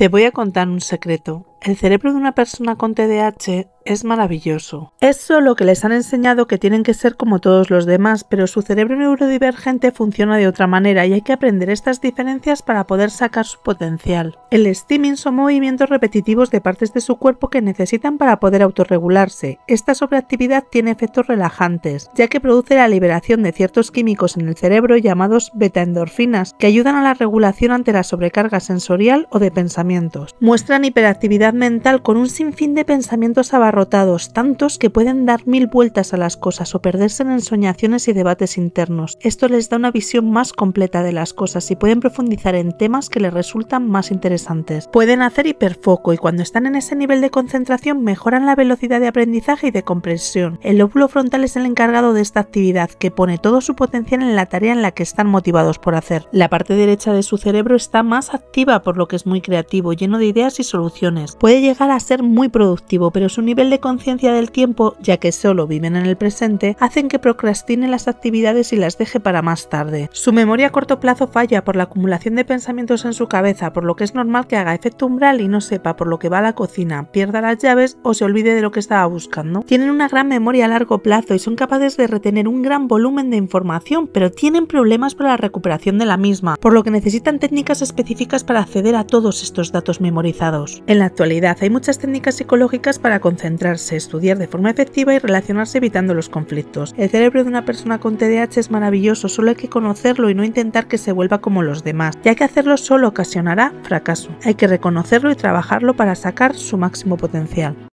Te voy a contar un secreto. El cerebro de una persona con TDAH es maravilloso. Es solo que les han enseñado que tienen que ser como todos los demás, pero su cerebro neurodivergente funciona de otra manera y hay que aprender estas diferencias para poder sacar su potencial. El steaming son movimientos repetitivos de partes de su cuerpo que necesitan para poder autorregularse. Esta sobreactividad tiene efectos relajantes, ya que produce la liberación de ciertos químicos en el cerebro llamados betaendorfinas, que ayudan a la regulación ante la sobrecarga sensorial o de pensamientos. Muestran hiperactividad mental con un sinfín de pensamientos abarrotados, tantos que pueden dar mil vueltas a las cosas o perderse en ensoñaciones y debates internos. Esto les da una visión más completa de las cosas y pueden profundizar en temas que les resultan más interesantes. Pueden hacer hiperfoco y cuando están en ese nivel de concentración mejoran la velocidad de aprendizaje y de comprensión. El lóbulo frontal es el encargado de esta actividad que pone todo su potencial en la tarea en la que están motivados por hacer. La parte derecha de su cerebro está más activa por lo que es muy creativo, lleno de ideas y soluciones puede llegar a ser muy productivo, pero su nivel de conciencia del tiempo, ya que solo viven en el presente, hacen que procrastine las actividades y las deje para más tarde. Su memoria a corto plazo falla por la acumulación de pensamientos en su cabeza, por lo que es normal que haga efecto umbral y no sepa por lo que va a la cocina, pierda las llaves o se olvide de lo que estaba buscando. Tienen una gran memoria a largo plazo y son capaces de retener un gran volumen de información, pero tienen problemas para la recuperación de la misma, por lo que necesitan técnicas específicas para acceder a todos estos datos memorizados. En la actualidad, hay muchas técnicas psicológicas para concentrarse, estudiar de forma efectiva y relacionarse evitando los conflictos. El cerebro de una persona con TDAH es maravilloso, solo hay que conocerlo y no intentar que se vuelva como los demás, ya que hacerlo solo ocasionará fracaso. Hay que reconocerlo y trabajarlo para sacar su máximo potencial.